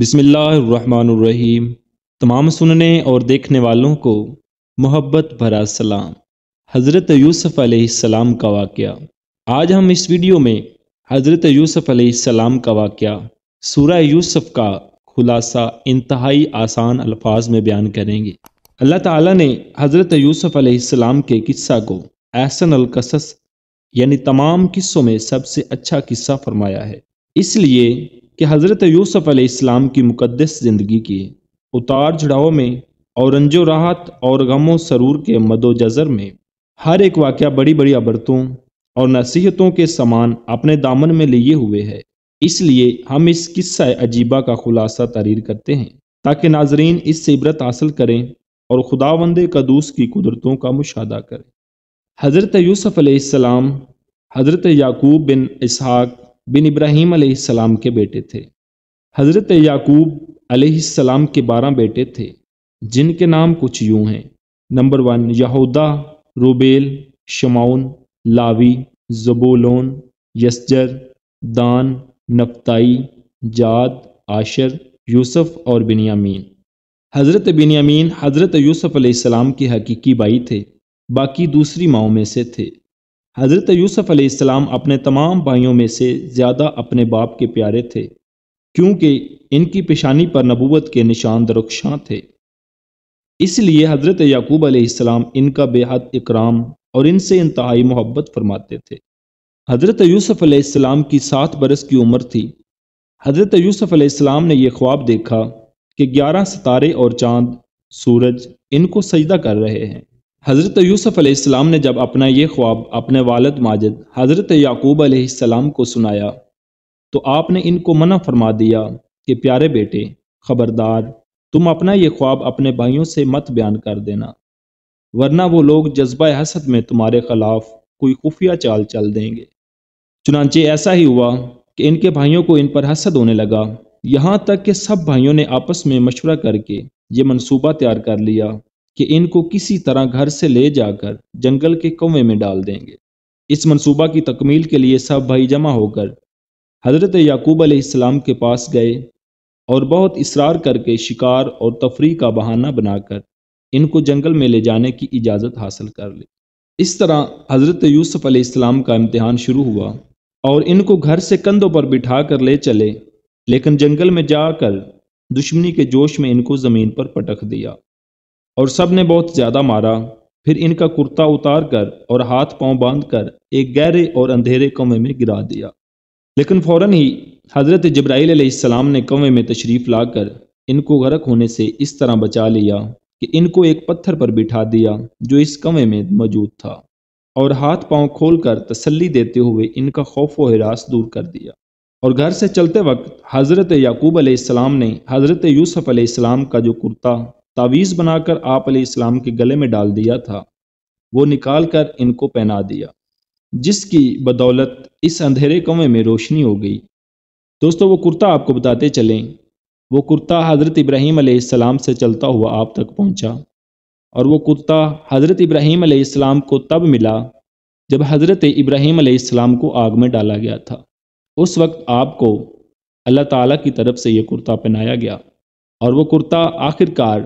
बिसमीम तमाम सुनने और देखने वालों को मोहब्बत भरा सलाम हज़रत यूसुफ़ अलैहिस्सलाम का वाक़ आज हम इस वीडियो में हज़रत यूसुफ़ अलैहिस्सलाम का वाक़ सूरह यूसुफ़ का खुलासा इंतहाई आसान अल्फाज में बयान करेंगे अल्लाह ताला ने हज़रत यूसुफ़ अलैहिस्सलाम के किस्सा को एहसन अलकसस यानी तमाम किस्सों में सबसे अच्छा किस्सा फरमाया है इसलिए कि हज़रत यूसुफ अलैहिस्सलाम की मुकद्दस ज़िंदगी के उतार चढ़ाव में और रंजो राहत और गमो सरूर के मदो जज़र में हर एक वाक़ बड़ी बड़ी अबरतों और नसीहतों के समान अपने दामन में लिए हुए है इसलिए हम इस किस्सा अजीबा का खुलासा तरीर करते हैं ताकि नाजरीन इससे इबरत हासिल करें और खुदा वंदे कदूस की कुदरतों का मुशाह करें हज़रत यूसुफ़ अलैहिस्सलाम हज़रत याकूब बिन इसहाक बिन इब्राहीम अलैहिस्सलाम के बेटे थे हज़रत याकूब अलैहिस्सलाम के बारह बेटे थे जिनके नाम कुछ यूं हैं नंबर वन यहूदा रूबेल शमाउन लावी जबोलोन यस्जर दान नफ्ताई जाद आशर यूसुफ और बिनियामीन हज़रत बिनियामीन हज़रत यूसुफ़ अलैहिस्सलाम के हकीकी बाई थे बाकी दूसरी माओं में से थे हज़रत यूसुफ अलैहिस्सलाम अपने तमाम भाइयों में से ज़्यादा अपने बाप के प्यारे थे क्योंकि इनकी पेशानी पर नबूवत के निशान दरुख्शां थे इसलिए हज़रत याकूब अलैहिस्सलाम इनका बेहद इकराम और इनसे इंतहाई मोहब्बत फरमाते थे हज़रत यूसुफ अलैहिस्सलाम की सात बरस की उम्र थी हज़रत यूसुफ अलैहिस्सलाम ने यह ख्वाब देखा कि ग्यारह सितारे और चाँद सूरज इनको सजदा कर रहे हैं हज़रत यूसुफ़ अलैहिस्सलाम ने जब अपना ये ख्वाब अपने वालद माजिद हज़रत याकूब अलैहिस्सलाम को सुनाया तो आपने इनको मना फरमा दिया कि प्यारे बेटे ख़बरदार तुम अपना ये ख्वाब अपने भाइयों से मत बयान कर देना वरना वो लोग जज्बा हसद में तुम्हारे खिलाफ कोई खुफिया चाल चल देंगे चुनाचे ऐसा ही हुआ कि इनके भाइयों को इन पर हसद होने लगा यहाँ तक कि सब भाइयों ने आपस में मशवरा करके ये मनसूबा तैयार कर लिया कि इनको किसी तरह घर से ले जाकर जंगल के कौवे में डाल देंगे इस मनसूबा की तकमील के लिए सब भाई जमा होकर हज़रत याकूब अलैहिस्सलाम के पास गए और बहुत इसरार करके शिकार और तफरी का बहाना बनाकर इनको जंगल में ले जाने की इजाज़त हासिल कर ली इस तरह हज़रत यूसुफ़ अलैहिस्सलाम का इम्तहान शुरू हुआ और इनको घर से कंधों पर बिठा कर ले चले लेकिन जंगल में जाकर दुश्मनी के जोश में इनको ज़मीन पर पटख दिया और सब ने बहुत ज़्यादा मारा फिर इनका कुर्ता उतार कर और हाथ पांव बांध कर एक गहरे और अंधेरे कौवे में गिरा दिया लेकिन फ़ौरन ही हज़रत जब्राईसम ने कौवे में तशरीफ़ लाकर इनको गरक होने से इस तरह बचा लिया कि इनको एक पत्थर पर बिठा दिया जो इस कौवे में मौजूद था और हाथ पांव खोलकर तसल्ली देते हुए इनका खौफ व हिरास दूर कर दिया और घर से चलते वक्त हज़रत याकूब अलैहिस्सलाम ने हज़रत यूसुफ़ अलैहिस्सलाम का जो कुर्ता तावीज़ बनाकर आप इस्लाम के गले में डाल दिया था वो निकाल कर इनको पहना दिया जिसकी बदौलत इस अंधेरे कौमे में रोशनी हो गई दोस्तों वो कुर्ता आपको बताते चलें वो कुर्ता हज़रत इब्राहीम आलाम से चलता हुआ आप तक पहुंचा और वो कुर्ता हज़रत इब्राहीम आलाम को तब मिला जब हज़रत इब्राहीम आलाम को आग में डाला गया था उस वक्त आपको अल्लाह ताला की तरफ से यह कुर्ता पहनाया गया और वो कुर्ता आखिरकार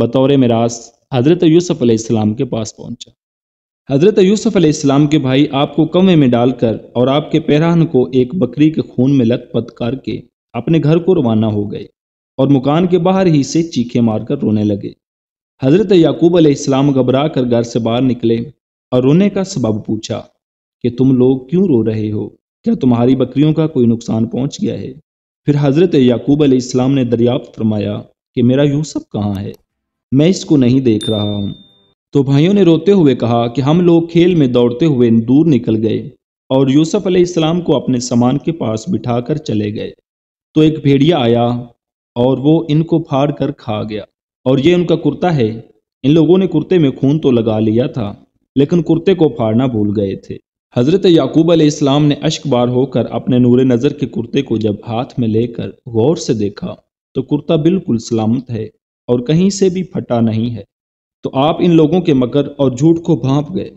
बतौर मिरास हज़रत यूसुफ़ अलैहिस्सलाम के पास पहुंचा। हज़रत यूसुफ़ अलैहिस्सलाम के भाई आपको कमे में डालकर और आपके पैरान को एक बकरी के खून में लथपथ करके अपने घर को रवाना हो गए और मकान के बाहर ही से चीखे मारकर रोने लगे हज़रत याकूब अलैहिस्सलाम घबरा कर घर से बाहर निकले और रोने का सबब पूछा कि तुम लोग क्यों रो रहे हो क्या तुम्हारी बकरियों का कोई नुकसान पहुँच गया है फिर हज़रत याकूब अलैहिस्सलाम ने दरियाफ्त फरमाया कि मेरा यूसुफ कहाँ है मैं इसको नहीं देख रहा हूँ तो भाइयों ने रोते हुए कहा कि हम लोग खेल में दौड़ते हुए दूर निकल गए और यूसुफ अलैहिस्सलाम को अपने सामान के पास बिठाकर चले गए तो एक भेड़िया आया और वो इनको फाड़ कर खा गया और ये उनका कुर्ता है इन लोगों ने कुर्ते में खून तो लगा लिया था लेकिन कुर्ते को फाड़ना भूल गए थे हज़रत याकूब अलैहिस्सलाम ने अश्कबार होकर अपने नूर नज़र के कुर्ते को जब हाथ में लेकर गौर से देखा तो कुर्ता बिल्कुल सलामत है और कहीं से भी फटा नहीं है तो आप इन लोगों के मकर और झूठ को भांप गए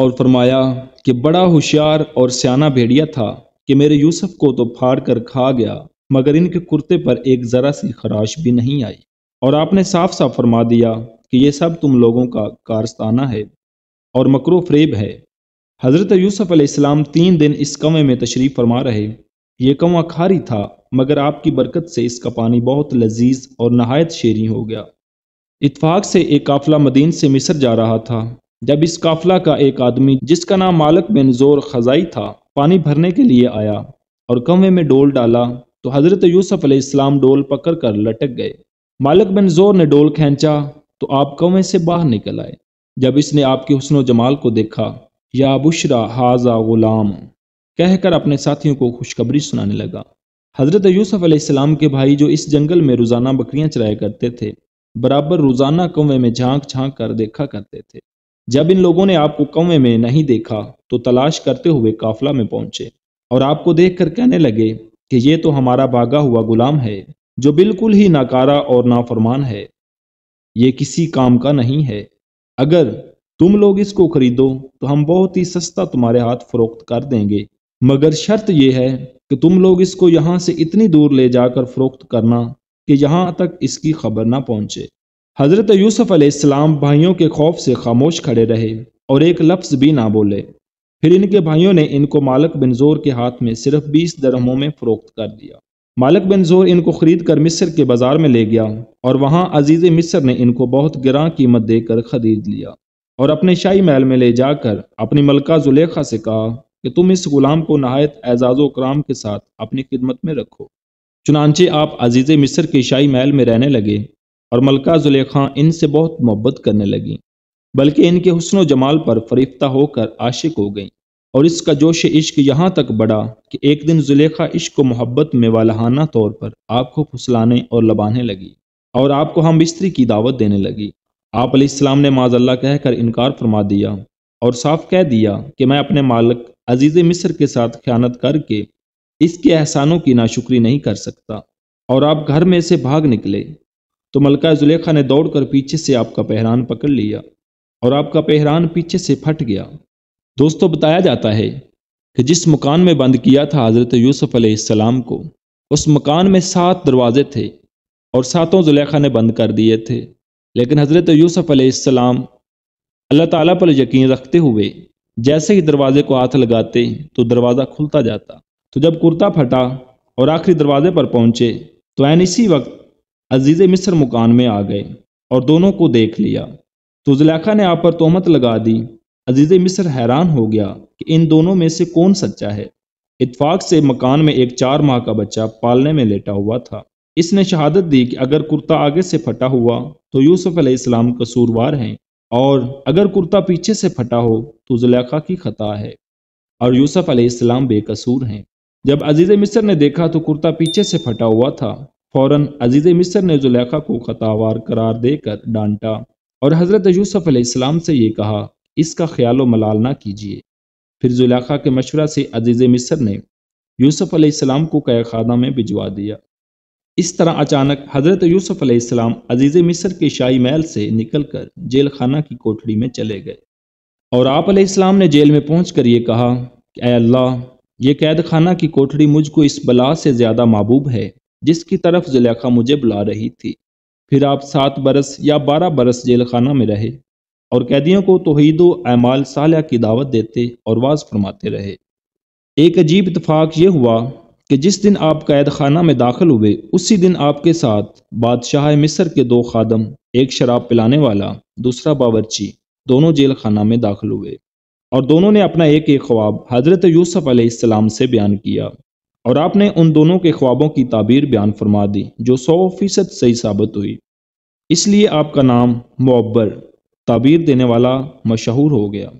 और फरमाया कि बड़ा होशियार और सियाना भेड़िया था कि मेरे यूसुफ को तो फाड़ कर खा गया मगर इनके कुर्ते पर एक ज़रा सी खराश भी नहीं आई और आपने साफ साफ फरमा दिया कि यह सब तुम लोगों का कारस्ताना है और मकरो फरेब है हज़रत यूसुफ़ अलैहिस्सलाम तीन दिन इस कमे में तशरीफ़ फरमा रहे ये कौवा खारी था मगर आपकी बरकत से इसका पानी बहुत लजीज और नहायत शेरी हो गया इतफाक से एक काफिला मदीन से मिस्र जा रहा था जब इस काफिला का एक आदमी जिसका नाम मालक बिन जोर खजाई था पानी भरने के लिए आया और कंवे में डोल डाला तो हज़रत यूसुफ अलैहिस्सलाम डोल पकड़ कर लटक गए मालक बिन जोर ने डोल खींचा तो आप कंवे से बाहर निकल आए जब इसने आपके हसन जमाल को देखा या बुशरा हाजा गुलाम कहकर अपने साथियों को खुशखबरी सुनाने लगा हज़रत यूसुफ अलैहिस्सलाम के भाई जो इस जंगल में रोज़ाना बकरियां चराया करते थे बराबर रोज़ाना कौवे में झांक झांक कर देखा करते थे जब इन लोगों ने आपको कौवे में नहीं देखा तो तलाश करते हुए काफिला में पहुंचे और आपको देख कर कहने लगे कि ये तो हमारा भागा हुआ गुलाम है जो बिल्कुल ही नाकारा और नाफरमान है ये किसी काम का नहीं है अगर तुम लोग इसको खरीदो तो हम बहुत ही सस्ता तुम्हारे हाथ फरोख्त कर देंगे मगर शर्त यह है कि तुम लोग इसको यहाँ से इतनी दूर ले जाकर फरोख्त करना कि यहाँ तक इसकी खबर ना पहुँचे हज़रत यूसुफ अलैहिस्सलाम भाइयों के खौफ से खामोश खड़े रहे और एक लफ्ज़ भी ना बोले फिर इनके भाइयों ने इनको मालक बिन जोर के हाथ में सिर्फ बीस दरहमों में फ़रोख्त कर दिया मालक बिन जोर इनको खरीद कर मिस्र के बाज़ार में ले गया और वहाँ अजीज़ मिस्र ने इनको बहुत गिरा कीमत देकर खरीद लिया और अपने शाही महल में ले जाकर अपनी मलका जुलेखा से कहा कि तुम इस गुलाम को नहायत एजाज कराम के साथ अपनी खिदमत में रखो चुनानचे आप अजीज़ मिस्र के शाही महल में रहने लगे और मलका जुलेखा इनसे बहुत मोहब्बत करने लगी बल्कि इनके हुसन जमाल पर फरीफ्ता होकर आशिक हो गई और इसका जोश इश्क यहाँ तक बढ़ा कि एक दिन जुलेखा इश्क को मोहब्बत में वालहाना तौर पर आपको फुसलाने और लबाने लगी और आपको हम बिस्तरी की दावत देने लगी आप इस्लाम ने माजल्ला कहकर इनकार फरमा दिया और साफ कह दिया कि मैं अपने मालिक अजीज मिस्र के साथ ख्यानत करके इसके एहसानों की नाशुक्री नहीं कर सकता और आप घर में से भाग निकले तो मलका जुलेखा ने दौड़कर पीछे से आपका पहरान पकड़ लिया और आपका पहरान पीछे से फट गया दोस्तों बताया जाता है कि जिस मकान में बंद किया था हज़रत यूसुफ अलैहिस्सलाम को उस मकान में सात दरवाजे थे और सातों जुलेखा ने बंद कर दिए थे लेकिन हज़रत यूसुफ अलैहिस्सलाम अल्लाह ताला पर यकीन रखते हुए जैसे ही दरवाजे को हाथ लगाते तो दरवाज़ा खुलता जाता तो जब कुर्ता फटा और आखिरी दरवाजे पर पहुंचे तो ऐन इसी वक्त अजीज़ मिस्र मुकान में आ गए और दोनों को देख लिया तो जुलेखा ने आप पर तोहमत लगा दी अजीज़ मिस्र हैरान हो गया कि इन दोनों में से कौन सच्चा है इतफाक से मकान में एक चार माह का बच्चा पालने में लेटा हुआ था इसने शहादत दी कि अगर कुर्ता आगे से फटा हुआ तो यूसुफ अलैहिस्सलाम कसूरवार हैं और अगर कुर्ता पीछे से फटा हो तो जुलेखा की खता है और यूसुफ अलैहिस्सलाम बेकसूर हैं जब अजीज़ मिस्र ने देखा तो कुर्ता पीछे से फटा हुआ था फौरन अजीज़ मिस्र ने जुलेखा को खतावार करार देकर डांटा और हज़रत यूसुफ अलैहिस्सलाम से ये कहा इसका ख्याल मलाल ना कीजिए फिर जुलेखा के मशवरा से अजीज़ मिस्र ने यूसुफ अलैहिस्सलाम को कैखाना में भिजवा दिया इस तरह अचानक हज़रत यूसुफ अलैहिस्सलाम अजीज़ मिस्र के शाही महल से निकलकर जेल खाना की कोठड़ी में चले गए और आप अलैहिस्सलाम ने जेल में पहुँच कर ये कहा कि अल्लाह ये कैद खाना की कोठड़ी मुझको इस बला से ज़्यादा मबूब है जिसकी तरफ जुलेखा मुझे बुला रही थी फिर आप सात बरस या बारह बरस जेल खाना में रहे और कैदियों को व अमाल साल की दावत देते और वाज फरमाते रहे एक अजीब इतफाक़ ये हुआ कि जिस दिन आप कैद खाना में दाखिल हुए उसी दिन आपके साथ बादशाह मिस्र के दो खादम एक शराब पिलाने वाला दूसरा बावरची दोनों जेल खाना में दाखिल हुए और दोनों ने अपना एक एक ख्वाब हज़रत यूसुफ अलैहिस्सलाम से बयान किया और आपने उन दोनों के ख्वाबों की ताबीर बयान फरमा दी जो सौ फीसद सही साबित हुई इसलिए आपका नाम मुब्बर ताबीर देने वाला मशहूर हो गया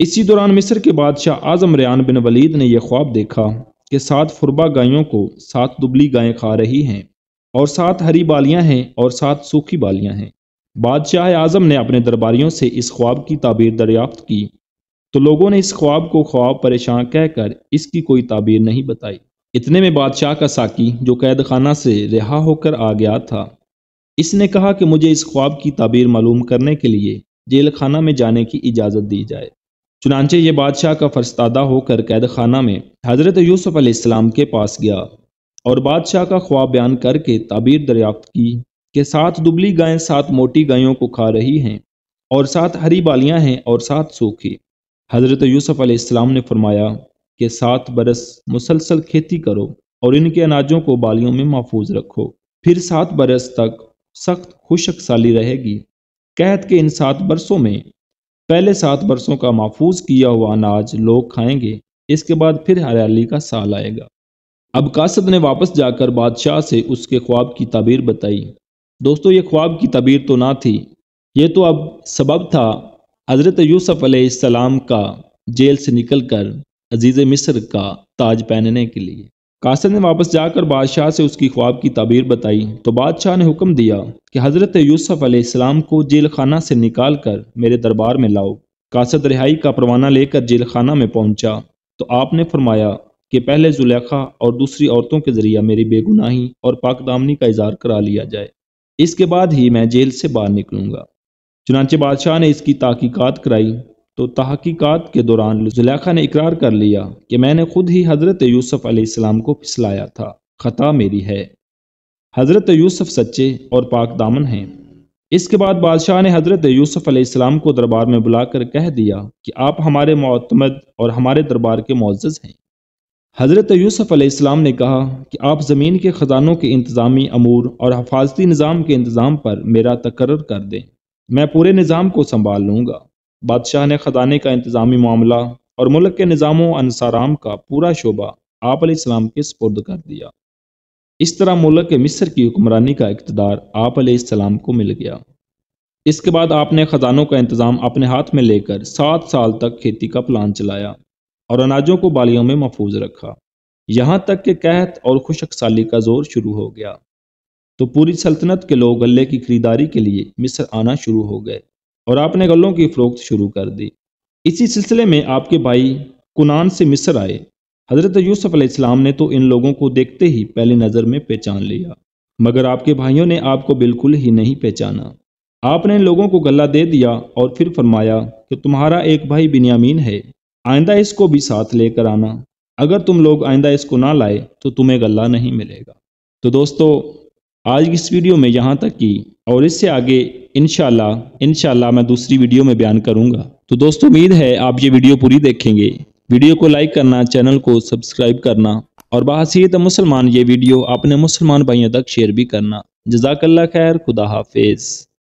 इसी दौरान मिस्र के बादशाह आजम रियान बिन वलीद ने यह ख्वाब देखा कि सात फुरबा गायों को सात दुबली गायें खा रही हैं और सात हरी बालियां हैं और सात सूखी बालियां हैं बादशाह आजम ने अपने दरबारियों से इस ख्वाब की ताबीर दरियाफ्त की तो लोगों ने इस ख्वाब को ख्वाब परेशान कहकर इसकी कोई ताबीर नहीं बताई इतने में बादशाह का साकी जो कैद खाना से रिहा होकर आ गया था इसने कहा कि मुझे इस ख्वाब की ताबीर मालूम करने के लिए जेल खाना में जाने की इजाज़त दी जाए चुनानचे ये बादशाह का फरस्तादा होकर कैद खाना में हज़रत यूसुफ अलैहिस्सलाम के पास गया और बादशाह का ख्वाब बयान करके ताबीर दरियाफ्त की कि सात दुबली गायें सात मोटी गायों को खा रही हैं और सात हरी बालियां हैं और सात सूखी हज़रत यूसुफ अलैहिस्सलाम ने फरमाया कि सात बरस मुसलसल खेती करो और इनके अनाजों को बालियों में महफूज रखो फिर सात बरस तक सख्त खुशक साली रहेगी कैद के इन सात बरसों में पहले सात वर्षों का महफूज किया हुआ अनाज लोग खाएंगे इसके बाद फिर हरियाली का साल आएगा अब कासद ने वापस जाकर बादशाह से उसके ख्वाब की तबीर बताई दोस्तों ये ख्वाब की तबीर तो ना थी ये तो अब सबब था हज़रत यूसुफ अलैहिस्सलाम का जेल से निकलकर अजीज़ मिस्र का ताज पहनने के लिए कासिद ने वापस जाकर बादशाह से उसकी ख्वाब की तबीर बताई तो बादशाह ने हुक्म दिया कि हज़रत यूसुफ अलैहिस्सलाम को जेल खाना से निकाल कर मेरे दरबार में लाओ कासद रिहाई का परवाना लेकर जेल खाना में पहुंचा तो आपने फरमाया कि पहले जुलेखा और दूसरी औरतों के जरिए मेरी बेगुनाही और पाकदामनी का इजहार करा लिया जाए इसके बाद ही मैं जेल से बाहर निकलूंगा चुनाचे बादशाह ने इसकी तहकीकत कराई तो तहकीक़त के दौरान जुलेखा ने इकरार कर लिया कि मैंने खुद ही हज़रत यूसुफ अलैहिस्सलाम को फिसलाया था ख़ता मेरी है हज़रत यूसुफ सच्चे और पाक दामन हैं इसके बाद बादशाह ने हज़रत यूसुफ अलैहिस्सलाम को दरबार में बुलाकर कह दिया कि आप हमारे मतमद और हमारे दरबार के मोज़ हैं हज़रत यूसुफ अलैहिस्सलाम ने कहा कि आप ज़मीन के ख़जानों के इंतज़ामी अमूर और हफाजती निज़ाम के इंतज़ाम पर मेरा तकर्र कर दें मैं पूरे निज़ाम को संभाल लूँगा बादशाह ने खजाने का इंतजामी मामला और मुल्क के निजामों अनसाराम का पूरा शोबा आप अलैहिस्सलाम के सपुर्द कर दिया इस तरह मुल्क के मिस्र की हुक्मरानी का इकतदार आप अलैहिस्सलाम को मिल गया इसके बाद आपने ख़जानों का इंतज़ाम अपने हाथ में लेकर सात साल तक खेती का प्लान चलाया और अनाजों को बालियों में महफूज रखा यहाँ तक कि कहत और खुशक साली का जोर शुरू हो गया तो पूरी सल्तनत के लोग गले की खरीदारी के लिए मिस्र आना शुरू हो गए और आपने गलों की फरोख्त शुरू कर दी इसी सिलसिले में आपके भाई कुनान से मिस्र आए हज़रत यूसुफ अलैहिस्सलाम ने तो इन लोगों को देखते ही पहली नज़र में पहचान लिया मगर आपके भाइयों ने आपको बिल्कुल ही नहीं पहचाना आपने इन लोगों को गला दे दिया और फिर फरमाया कि तुम्हारा एक भाई बिनियामीन है आइंदा इसको भी साथ लेकर आना अगर तुम लोग आइंदा इसको ना लाए तो तुम्हें गला नहीं मिलेगा तो दोस्तों आज की इस वीडियो में यहाँ तक की और इससे आगे इनशाला इनशाला मैं दूसरी वीडियो में बयान करूँगा तो दोस्तों उम्मीद है आप ये वीडियो पूरी देखेंगे वीडियो को लाइक करना चैनल को सब्सक्राइब करना और बासीत मुसलमान ये वीडियो अपने मुसलमान भाइयों तक शेयर भी करना जजाकल्ला खैर खुदा हाफिज़